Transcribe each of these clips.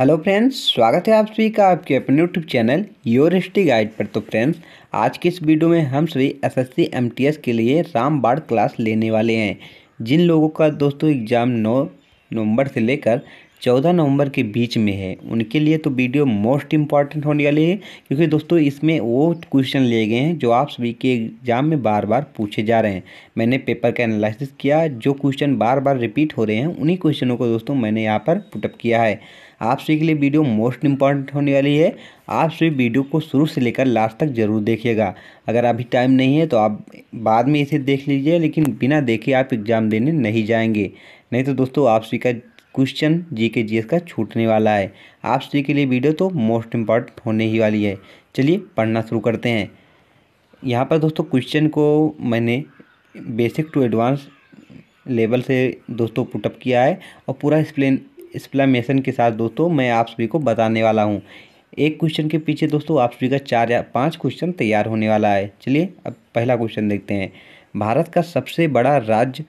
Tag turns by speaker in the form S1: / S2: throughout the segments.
S1: hello friends स्वागत है आप सभी का आपके अपने YouTube channel your history guide पर तो फ्रेंड्स आज की इस वीडियो में हम सभी एसएससी एमटीएस के लिए रामबाड़ क्लास लेने वाले हैं जिन लोगों का दोस्तों एग्ज़ाम 9 नवंबर से लेकर 14 नवंबर के बीच में है उनके लिए तो वीडियो मोस्ट इम्पॉर्टेंट होने वाली है क्योंकि दोस्तों इसमें वो क्वेश्चन लिए गए हैं जो आप सभी के एग्ज़ाम में बार बार पूछे जा रहे हैं मैंने पेपर का एनालिसिस किया जो क्वेश्चन बार बार रिपीट हो रहे हैं उन्हीं क्वेश्चनों को दोस्तों मैंने यहाँ पर पुटअप किया है आप सभी के लिए वीडियो मोस्ट इंपॉर्टेंट होने वाली है आप सभी वीडियो को शुरू से लेकर लास्ट तक जरूर देखिएगा अगर अभी टाइम नहीं है तो आप बाद में इसे देख लीजिए लेकिन बिना देखे आप एग्ज़ाम देने नहीं जाएंगे नहीं तो दोस्तों आप सभी का क्वेश्चन जी के जी का छूटने वाला है आप सभी के लिए वीडियो तो मोस्ट इम्पॉर्टेंट होने ही वाली है चलिए पढ़ना शुरू करते हैं यहाँ पर दोस्तों क्वेश्चन को मैंने बेसिक टू एडवांस लेवल से दोस्तों पुटअप किया है और पूरा एक्सप्लेन एक्सप्लामेशन के साथ दोस्तों मैं आप सभी को बताने वाला हूँ एक क्वेश्चन के पीछे दोस्तों आप सभी का चार या पाँच क्वेश्चन तैयार होने वाला है चलिए अब पहला क्वेश्चन देखते हैं भारत का सबसे बड़ा राज्य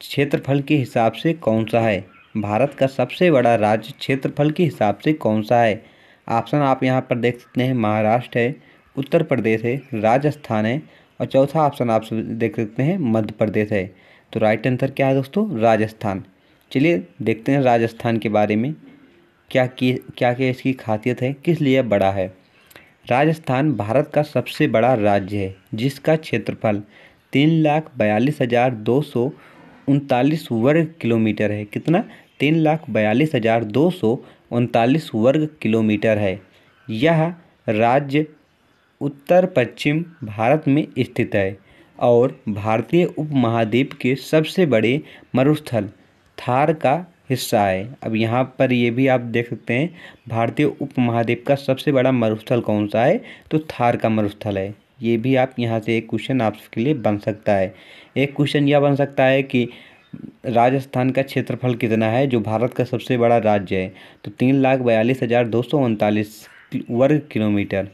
S1: क्षेत्रफल के हिसाब से कौन सा है भारत का सबसे बड़ा राज्य क्षेत्रफल के हिसाब से कौन सा है ऑप्शन आप यहाँ पर देख सकते हैं महाराष्ट्र है उत्तर प्रदेश है राजस्थान है और चौथा ऑप्शन आप देख सकते हैं मध्य प्रदेश है तो राइट आंसर क्या है दोस्तों राजस्थान चलिए देखते हैं राजस्थान के बारे में क्या की क्या क्या इसकी खासियत है किस लिए बड़ा है राजस्थान भारत का सबसे बड़ा राज्य है जिसका क्षेत्रफल तीन लाख बयालीस हज़ार दो सौ उनतालीस वर्ग किलोमीटर है कितना तीन लाख बयालीस हज़ार दो सौ उनतालीस वर्ग किलोमीटर है यह राज्य उत्तर पश्चिम भारत में स्थित है और भारतीय उपमहाद्वीप के सबसे बड़े मरुस्थल थार का हिस्सा है अब यहाँ पर ये भी आप देख सकते हैं भारतीय उपमहाद्वीप का सबसे बड़ा मरुस्थल कौन सा है तो थार का मरुस्थल है ये भी आप यहाँ से एक क्वेश्चन आपके लिए बन सकता है एक क्वेश्चन यह बन सकता है कि राजस्थान का क्षेत्रफल कितना है जो भारत का सबसे बड़ा राज्य है तो तीन लाख बयालीस हज़ार दो सौ उनतालीस वर्ग किलोमीटर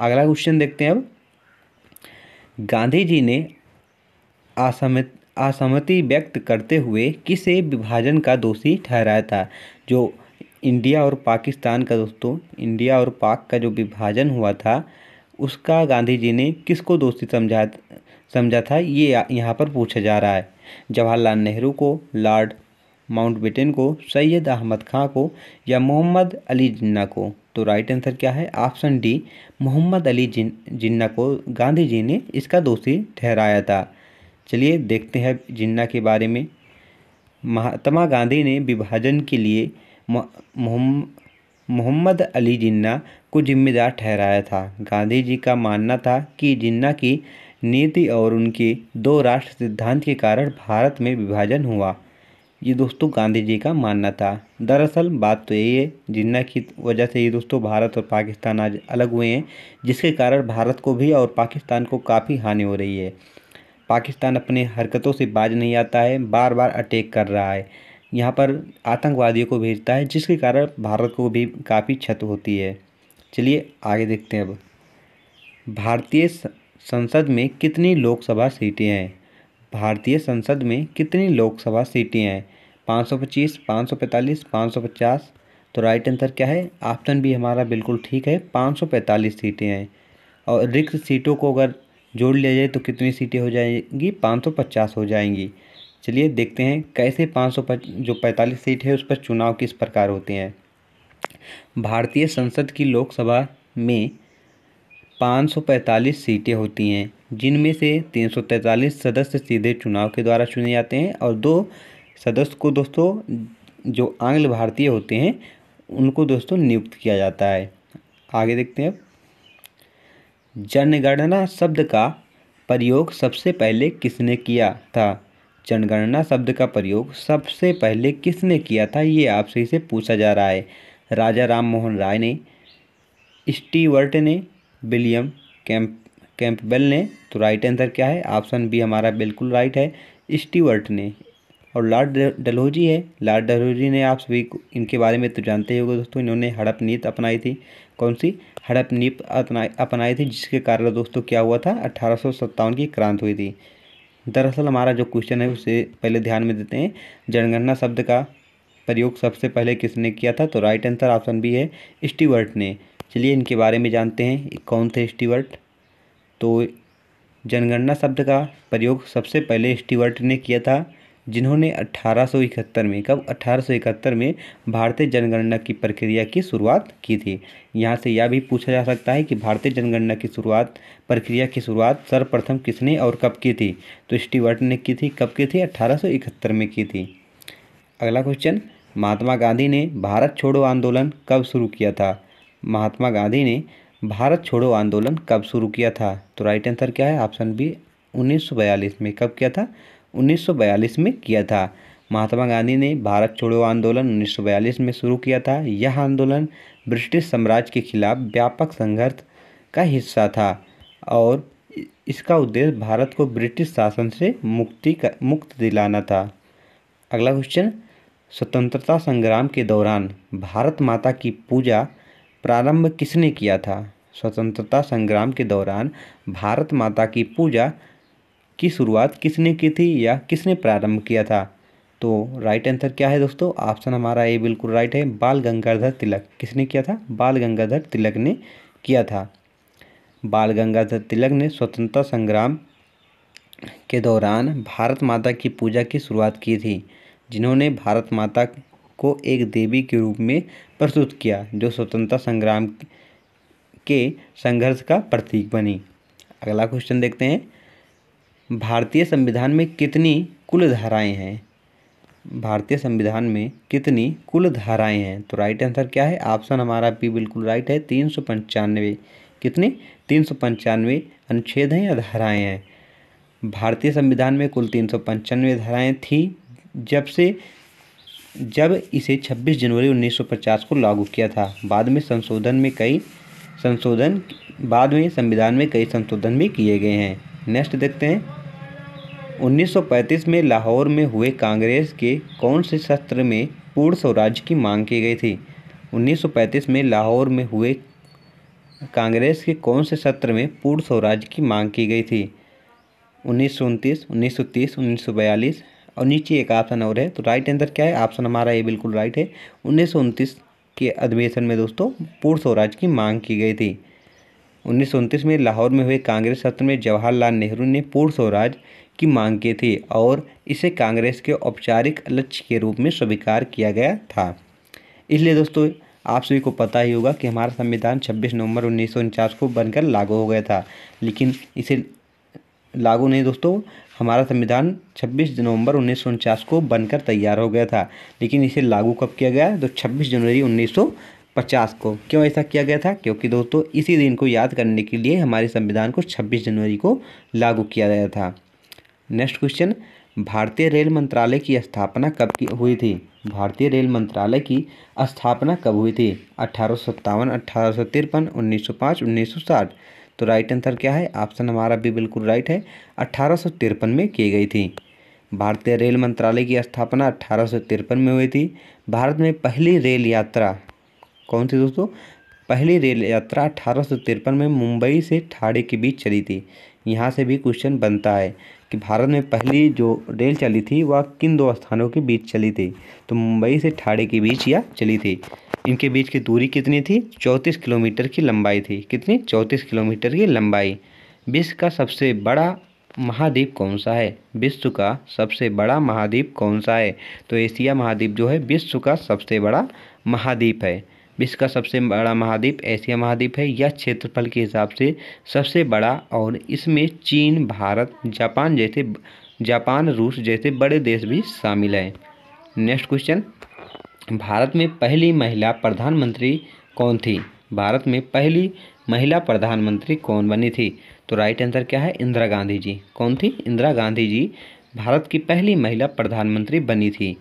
S1: अगला क्वेश्चन देखते हैं अब गांधी जी ने असमित असहमति व्यक्त करते हुए किसे विभाजन का दोषी ठहराया था जो इंडिया और पाकिस्तान का दोस्तों इंडिया और पाक का जो विभाजन हुआ था उसका गांधी जी ने किसको दोषी समझा समझा था ये यह यहाँ पर पूछा जा रहा है जवाहरलाल नेहरू को लॉर्ड माउंटबेटन को सैयद अहमद खां को या मोहम्मद अली जिन्ना को तो राइट आंसर क्या है ऑप्शन डी मोहम्मद अली जिन जिन्ना को गांधी जी ने इसका दोषी ठहराया था चलिए देखते हैं जिन्ना के बारे में महात्मा गांधी ने विभाजन के लिए मोहम्मद अली जिन्ना को जिम्मेदार ठहराया था गांधी जी का मानना था कि जिन्ना की नीति और उनके दो राष्ट्र सिद्धांत के कारण भारत में विभाजन हुआ ये दोस्तों गांधी जी का मानना था दरअसल बात तो यही है जिन्ना की वजह से ये दोस्तों भारत और पाकिस्तान आज अलग हुए हैं जिसके कारण भारत को भी और पाकिस्तान को काफ़ी हानि हो रही है पाकिस्तान अपने हरकतों से बाज नहीं आता है बार बार अटैक कर रहा है यहाँ पर आतंकवादियों को भेजता है जिसके कारण भारत को भी काफ़ी क्षत होती है चलिए आगे देखते हैं अब भारतीय संसद में कितनी लोकसभा सीटें हैं भारतीय संसद में कितनी लोकसभा सीटें हैं पाँच सौ पच्चीस पाँच सौ पैंतालीस पाँच सौ पचास तो राइट आंसर क्या है ऑप्शन भी हमारा बिल्कुल ठीक है पाँच सौ पैंतालीस सीटें हैं और रिक्त सीटों को अगर जोड़ लिया जाए तो कितनी सीटें हो जाएंगी पाँच सौ पचास हो जाएंगी चलिए देखते हैं कैसे पाँच सौ जो पैंतालीस सीट है उस पर चुनाव किस प्रकार होते हैं भारतीय संसद की लोकसभा में 545 सीटें होती हैं जिनमें से 343 सदस्य सीधे चुनाव के द्वारा चुने जाते हैं और दो सदस्य को दोस्तों जो आंग्ल भारतीय होते हैं उनको दोस्तों नियुक्त किया जाता है आगे देखते हैं जनगणना शब्द का प्रयोग सबसे पहले किसने किया था जनगणना शब्द का प्रयोग सबसे पहले किसने किया था ये आपसे इसे पूछा जा रहा है राजा राम मोहन राय ने स्टीवर्ट ने विलियम कैंप कैंपबेल ने तो राइट आंसर क्या है ऑप्शन बी हमारा बिल्कुल राइट है स्टीवर्ट ने और लॉर्ड डलहौजी है लॉर्ड डलहौजी ने आप सभी इनके बारे में तो जानते ही होगा दोस्तों इन्होंने हड़प नीत अपनाई थी कौन सी हड़प नीत अपनाई अपनाई थी जिसके कारण दोस्तों क्या हुआ था अट्ठारह की क्रांति हुई थी दरअसल हमारा जो क्वेश्चन है उसे पहले ध्यान में देते हैं जनगणना शब्द का प्रयोग सबसे पहले किसने किया था तो राइट आंसर ऑप्शन बी है स्टीवर्ट ने चलिए इनके बारे में जानते हैं कौन थे स्टीवर्ट तो जनगणना शब्द का प्रयोग सबसे पहले स्टीवर्ट ने किया था जिन्होंने अट्ठारह में कब अट्ठारह में भारतीय जनगणना की प्रक्रिया की शुरुआत की थी यहाँ से यह भी पूछा जा सकता है कि भारतीय जनगणना की शुरुआत प्रक्रिया की शुरुआत सर्वप्रथम किसने और कब की थी तो स्टीवर्ट ने की थी कब की थी अट्ठारह में की थी अगला क्वेश्चन महात्मा गांधी ने भारत छोड़ो आंदोलन कब शुरू किया था महात्मा गांधी ने भारत छोड़ो आंदोलन कब शुरू किया था तो राइट आंसर क्या है ऑप्शन बी उन्नीस में कब किया था 1942 में किया था महात्मा गांधी ने भारत छोड़ो आंदोलन 1942 में शुरू किया था यह आंदोलन ब्रिटिश साम्राज्य के खिलाफ व्यापक संघर्ष का हिस्सा था और इसका उद्देश्य भारत को ब्रिटिश शासन से मुक्ति का मुक्त दिलाना था अगला क्वेश्चन स्वतंत्रता संग्राम के दौरान भारत माता की पूजा प्रारंभ किसने किया था स्वतंत्रता संग्राम के दौरान भारत माता की पूजा की शुरुआत किसने की थी या किसने प्रारंभ किया था तो राइट आंसर क्या है दोस्तों ऑप्शन हमारा ये बिल्कुल राइट है बाल गंगाधर तिलक किसने किया था बाल गंगाधर तिलक ने किया था बाल गंगाधर तिलक ने स्वतंत्रता संग्राम के दौरान भारत माता की पूजा की शुरुआत की थी जिन्होंने भारत माता को एक देवी के रूप में प्रस्तुत किया जो स्वतंत्रता संग्राम के संघर्ष का प्रतीक बनी अगला क्वेश्चन देखते हैं भारतीय संविधान में कितनी कुल धाराएँ हैं भारतीय संविधान में कितनी कुल धाराएँ हैं तो राइट आंसर क्या है ऑप्शन हमारा भी बिल्कुल राइट है तीन सौ पंचानवे कितने तीन सौ पंचानवे अनुच्छेद हैं या धाराएँ हैं भारतीय संविधान में कुल तीन सौ पंचानवे धाराएँ थी जब से जब इसे छब्बीस जनवरी पचास को लागू किया था बाद में संशोधन में कई संशोधन बाद में संविधान में कई संशोधन भी किए गए हैं नेक्स्ट देखते हैं 1935 में लाहौर में हुए कांग्रेस के कौन से सत्र में पूर्ण स्वराज की मांग की गई थी 1935 में लाहौर में हुए कांग्रेस के कौन से सत्र में पूर्ण स्वराज की मांग की गई थी उन्नीस सौ उनतीस उन्नीस सौ तीस उन्नीस सौ बयालीस और नीचे एक ऑप्शन और है तो राइट आंसर क्या है ऑप्शन हमारा ये बिल्कुल राइट है उन्नीस सौ के अधिवेशन में दोस्तों पूर्ण स्वराज की मांग की गई थी उन्नीस में लाहौर में हुए कांग्रेस सत्र में जवाहरलाल नेहरू ने पूर्ण स्वराज की मांग की थी और इसे कांग्रेस के औपचारिक लक्ष्य के रूप में स्वीकार किया गया था इसलिए दोस्तों आप सभी को पता ही होगा कि हमारा संविधान 26 नवंबर उन्नीस को बनकर लागू हो गया था लेकिन इसे लागू नहीं दोस्तों हमारा संविधान 26 नवंबर उन्नीस को बनकर तैयार हो गया था लेकिन इसे लागू कब किया गया तो 26 जनवरी उन्नीस पचास को क्यों ऐसा किया गया था क्योंकि दोस्तों इसी दिन को याद करने के लिए हमारे संविधान को छब्बीस जनवरी को लागू किया गया था नेक्स्ट क्वेश्चन भारतीय रेल मंत्रालय की स्थापना कब की हुई थी भारतीय रेल मंत्रालय की स्थापना कब हुई थी अठारह सौ सत्तावन अठारह सौ तिरपन उन्नीस सौ पाँच उन्नीस सौ साठ तो राइट आंसर क्या है ऑप्शन हमारा भी बिल्कुल राइट है अठारह सौ तिरपन में की गई थी भारतीय रेल मंत्रालय की स्थापना अठारह सौ तिरपन में हुई थी भारत में पहली रेल यात्रा कौन थी दोस्तों पहली रेल यात्रा अठारह में मुंबई से ठाणे के बीच चली थी यहाँ से भी क्वेश्चन बनता है कि भारत में पहली जो रेल चली थी वह किन दो स्थानों के बीच चली थी तो मुंबई से ठाणे के बीच यह चली थी इनके बीच की दूरी कितनी थी चौंतीस किलोमीटर की लंबाई थी कितनी चौंतीस किलोमीटर की लंबाई विश्व का सबसे बड़ा महाद्वीप कौन सा है विश्व का सबसे बड़ा महाद्वीप कौन सा है तो एशिया महाद्वीप जो है विश्व का सबसे बड़ा महाद्वीप है विश्व का सबसे बड़ा महाद्वीप एशिया महाद्वीप है यह क्षेत्रफल के हिसाब से सबसे बड़ा और इसमें चीन भारत जापान जैसे जापान रूस जैसे बड़े देश भी शामिल हैं नेक्स्ट क्वेश्चन भारत में पहली महिला प्रधानमंत्री कौन थी भारत में पहली महिला प्रधानमंत्री कौन बनी थी तो राइट आंसर क्या है इंदिरा गांधी जी कौन थी इंदिरा गांधी जी भारत की पहली महिला प्रधानमंत्री बनी थी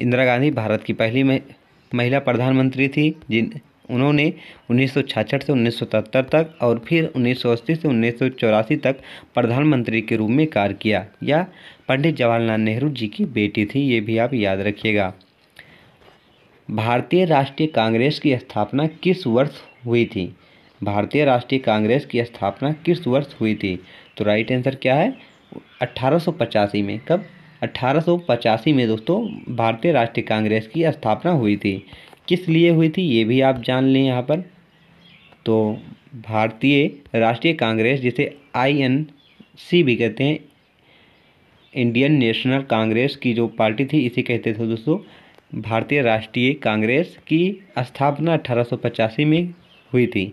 S1: इंदिरा गांधी भारत की पहली महिला प्रधानमंत्री थी जिन उन्होंने 1966 से 1977 तक और फिर 1980 से उन्नीस तक प्रधानमंत्री के रूप में कार्य किया या पंडित जवाहरलाल नेहरू जी की बेटी थी ये भी आप याद रखिएगा भारतीय राष्ट्रीय कांग्रेस की स्थापना किस वर्ष हुई थी भारतीय राष्ट्रीय कांग्रेस की स्थापना किस वर्ष हुई थी तो राइट आंसर क्या है अट्ठारह में कब 1885 में दोस्तों भारतीय राष्ट्रीय कांग्रेस की स्थापना हुई थी किस लिए हुई थी ये भी आप जान लें यहाँ पर तो भारतीय राष्ट्रीय कांग्रेस जिसे आईएनसी भी कहते हैं इंडियन नेशनल कांग्रेस की जो पार्टी थी इसे कहते थे दोस्तों भारतीय राष्ट्रीय कांग्रेस की स्थापना 1885 में हुई थी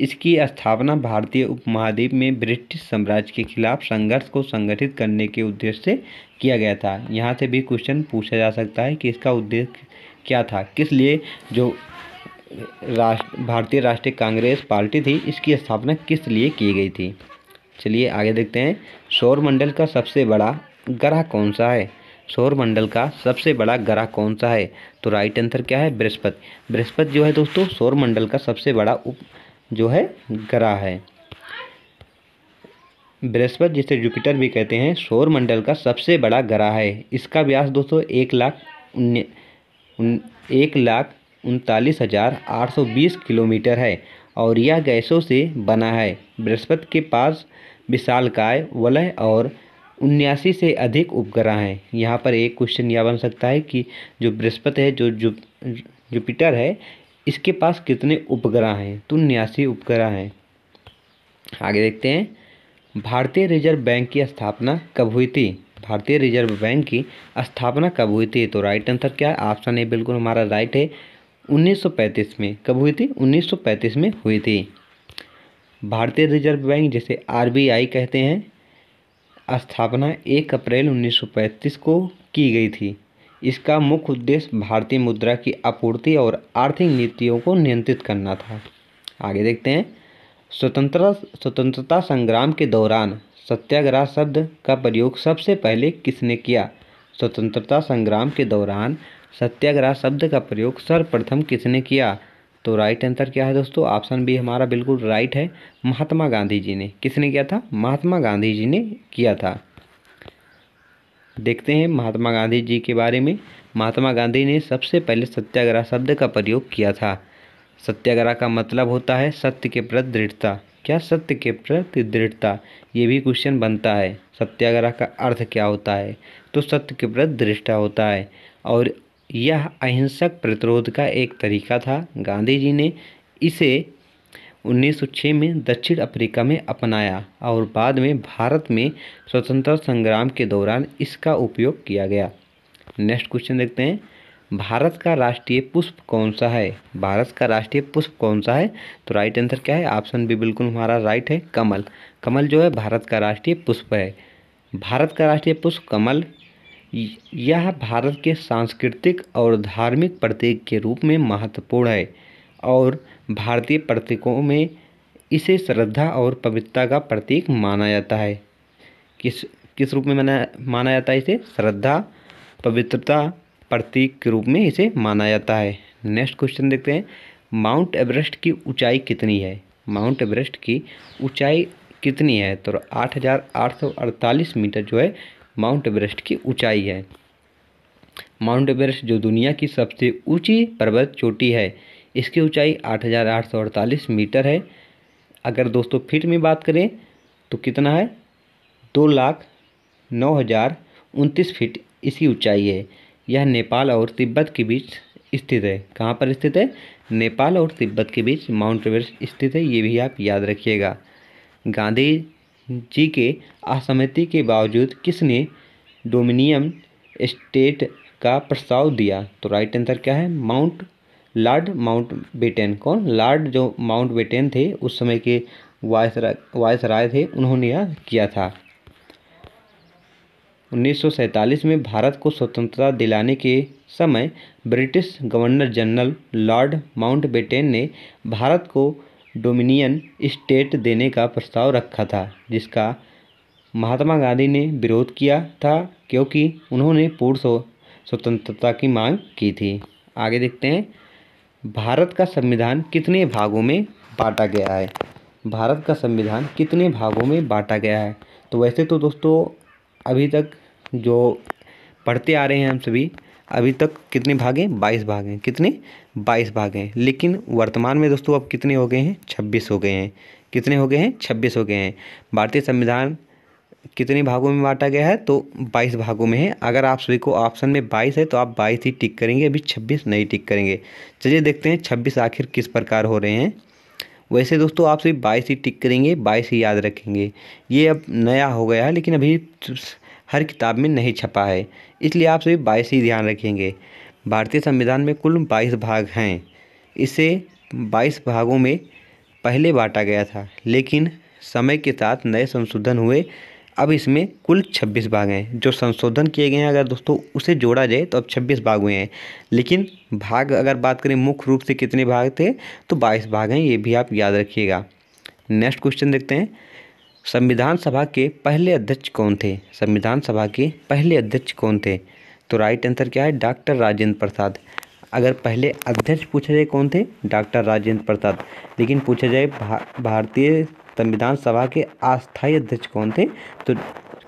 S1: इसकी स्थापना भारतीय उपमहाद्वीप में ब्रिटिश साम्राज्य के खिलाफ संघर्ष को संगठित करने के उद्देश्य से किया गया था यहाँ से भी क्वेश्चन पूछा जा सकता है कि इसका उद्देश्य क्या था किस लिए जो राष्ट्र भारतीय राष्ट्रीय कांग्रेस पार्टी थी इसकी स्थापना किस लिए की गई थी चलिए आगे देखते हैं सौरमंडल का सबसे बड़ा ग्रह कौन सा है सौरमंडल का सबसे बड़ा ग्रह कौन सा है तो राइट आंसर क्या है बृहस्पति बृहस्पति जो है दोस्तों सौरमंडल का सबसे बड़ा उप जो है ग्रह है बृहस्पति जिसे जुपिटर भी कहते हैं सौर मंडल का सबसे बड़ा ग्रह है इसका व्यास दोस्तों एक लाख एक लाख उनतालीस हज़ार आठ सौ बीस किलोमीटर है और यह गैसों से बना है बृहस्पति के पास विशालकाय वलय और उन्यासी से अधिक उपग्रह हैं यहाँ पर एक क्वेश्चन यह बन सकता है कि जो बृहस्पति है जो जुपिटर है इसके पास कितने उपग्रह हैं तो उन्यासी उपग्रह हैं आगे देखते हैं भारतीय रिजर्व बैंक की स्थापना कब हुई थी भारतीय रिजर्व बैंक की स्थापना कब हुई थी तो राइट आंसर क्या है ऑप्शन ए बिल्कुल हमारा राइट है 1935 में कब हुई थी 1935 में हुई थी भारतीय रिजर्व बैंक जिसे आरबीआई कहते हैं स्थापना एक अप्रैल 1935 को की गई थी इसका मुख्य उद्देश्य भारतीय मुद्रा की आपूर्ति और आर्थिक नीतियों को नियंत्रित करना था आगे देखते हैं स्वतंत्रता स्वतंत्रता संग्राम के दौरान सत्याग्रह शब्द का प्रयोग सबसे पहले किसने किया स्वतंत्रता संग्राम के दौरान सत्याग्रह शब्द का प्रयोग सर्वप्रथम किसने किया तो राइट आंसर क्या है दोस्तों ऑप्शन बी हमारा बिल्कुल राइट है महात्मा गांधी जी ने किसने किया था महात्मा गांधी जी ने किया था देखते हैं महात्मा गांधी जी के बारे में महात्मा गांधी ने सबसे पहले सत्याग्रह शब्द का प्रयोग किया था सत्याग्रह का मतलब होता है सत्य के प्रति दृढ़ता क्या सत्य के प्रति दृढ़ता ये भी क्वेश्चन बनता है सत्याग्रह का अर्थ क्या होता है तो सत्य के प्रति दृढ़ता होता है और यह अहिंसक प्रतिरोध का एक तरीका था गांधी जी ने इसे उन्नीस सौ छः में दक्षिण अफ्रीका में अपनाया और बाद में भारत में स्वतंत्रता संग्राम के दौरान इसका उपयोग किया गया नेक्स्ट क्वेश्चन देखते हैं भारत का राष्ट्रीय पुष्प कौन सा है भारत का राष्ट्रीय पुष्प कौन सा है तो राइट आंसर क्या है ऑप्शन भी बिल्कुल हमारा राइट है कमल कमल जो है भारत का राष्ट्रीय पुष्प है भारत का राष्ट्रीय पुष्प कमल यह भारत के सांस्कृतिक और धार्मिक प्रतीक के रूप में महत्वपूर्ण है और भारतीय प्रतीकों में इसे श्रद्धा और पवित्रता का प्रतीक माना जाता है किस किस रूप में माना माना जाता है इसे श्रद्धा पवित्रता प्रतीक के रूप में इसे माना जाता है नेक्स्ट क्वेश्चन देखते हैं माउंट एवरेस्ट की ऊंचाई कितनी है माउंट एवरेस्ट की ऊंचाई कितनी है तो आठ हज़ार आठ सौ अड़तालीस मीटर जो है माउंट एवरेस्ट की ऊंचाई है माउंट एवरेस्ट जो दुनिया की सबसे ऊंची पर्वत चोटी है इसकी ऊंचाई 8,848 मीटर है अगर दोस्तों फीट में बात करें तो कितना है दो लाख नौ हज़ार उनतीस फीट इसकी ऊंचाई है यह नेपाल और तिब्बत के बीच स्थित है कहाँ पर स्थित है नेपाल और तिब्बत के बीच माउंट एवरेस्ट स्थित है ये भी आप याद रखिएगा गांधी जी के असहमति के बावजूद किसने डोमिनियम स्टेट का प्रस्ताव दिया तो राइट आंसर क्या है माउंट लॉर्ड माउंट बेटेन कौन लॉर्ड जो माउंट बेटेन थे उस समय के वायसराय राय थे उन्होंने यह किया था 1947 में भारत को स्वतंत्रता दिलाने के समय British governor general Lord Batten ने भारत को डोमिनियन स्टेट देने का प्रस्ताव रखा था जिसका महात्मा गांधी ने विरोध किया था क्योंकि उन्होंने पूर्ण स्वतंत्रता की मांग की थी आगे देखते हैं भारत का संविधान कितने भागों में बाँटा गया है भारत का संविधान कितने भागों में बाँटा गया है तो वैसे तो दोस्तों अभी तक जो पढ़ते आ रहे हैं हम सभी अभी तक कितने भाग हैं बाईस भाग हैं कितने बाईस भाग हैं लेकिन वर्तमान में दोस्तों अब कितने हो गए हैं छब्बीस हो गए हैं कितने हो गए हैं छब्बीस हो गए हैं भारतीय संविधान कितने भागों में बांटा गया है तो 22 भागों में है अगर आप सभी को ऑप्शन में 22 है तो आप 22 ही टिक करेंगे अभी 26 नहीं टिक करेंगे चलिए देखते हैं 26 आखिर किस प्रकार हो रहे हैं वैसे दोस्तों आप सभी 22 ही टिक करेंगे 22 ही याद रखेंगे ये अब नया हो गया है लेकिन अभी हर किताब में नहीं छपा है इसलिए आप सभी बाईस ही ध्यान रखेंगे भारतीय संविधान में कुल बाईस भाग हैं इसे बाईस भागों में पहले बांटा गया था लेकिन समय के साथ नए संशोधन हुए अब इसमें कुल छब्बीस भाग हैं जो संशोधन किए गए हैं अगर दोस्तों उसे जोड़ा जाए तो अब छब्बीस भाग हुए हैं लेकिन भाग अगर बात करें मुख्य रूप से कितने भाग थे तो बाईस भाग हैं ये भी आप याद रखिएगा नेक्स्ट क्वेश्चन देखते हैं संविधान सभा के पहले अध्यक्ष कौन थे संविधान सभा के पहले अध्यक्ष कौन थे तो राइट आंसर क्या है डॉक्टर राजेंद्र प्रसाद अगर पहले अध्यक्ष पूछे जाए कौन थे डॉक्टर राजेंद्र प्रसाद लेकिन पूछा जाए भा, भारतीय संविधान सभा के अस्थायी अध्यक्ष कौन थे तो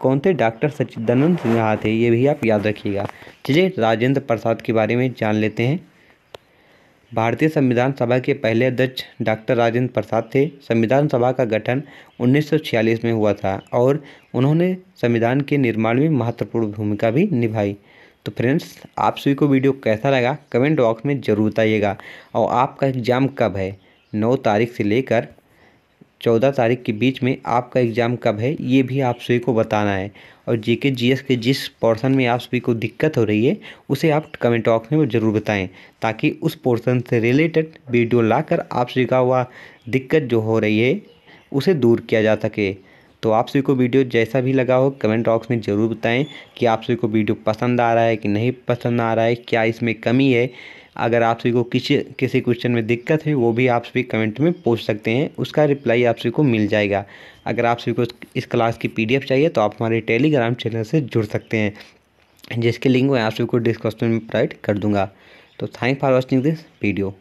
S1: कौन थे डॉक्टर सचिदानंद सिन्हा थे ये भी आप याद रखिएगा चलिए राजेंद्र प्रसाद के बारे में जान लेते हैं भारतीय संविधान सभा के पहले अध्यक्ष डॉक्टर राजेंद्र प्रसाद थे संविधान सभा का गठन 1946 में हुआ था और उन्होंने संविधान के निर्माण में महत्वपूर्ण भूमिका भी निभाई तो फ्रेंड्स आप सभी को वीडियो कैसा लगा कमेंट बॉक्स में ज़रूर बताइएगा और आपका एग्ज़ाम कब है नौ तारीख से लेकर चौदह तारीख के बीच में आपका एग्ज़ाम कब है ये भी आप सभी को बताना है और जे के जी एस के जिस पोर्शन में आप सभी को दिक्कत हो रही है उसे आप कमेंट बॉक्स में ज़रूर बताएं ताकि उस पोर्शन से रिलेटेड वीडियो लाकर आप सभी का हुआ दिक्कत जो हो रही है उसे दूर किया जा सके तो आप सभी को वीडियो जैसा भी लगा हो कमेंट बॉक्स में ज़रूर बताएँ कि आप सभी को वीडियो पसंद आ रहा है कि नहीं पसंद आ रहा है क्या इसमें कमी है अगर आप सभी को किसी किसी क्वेश्चन में दिक्कत है वो भी आप सभी कमेंट में पूछ सकते हैं उसका रिप्लाई आप सभी को मिल जाएगा अगर आप सभी को इस क्लास की पीडीएफ चाहिए तो आप हमारे टेलीग्राम चैनल से जुड़ सकते हैं जिसके लिंक मैं आप सभी को डिस्क्रिप्शन में प्रोवाइड कर दूँगा तो thank for watching this video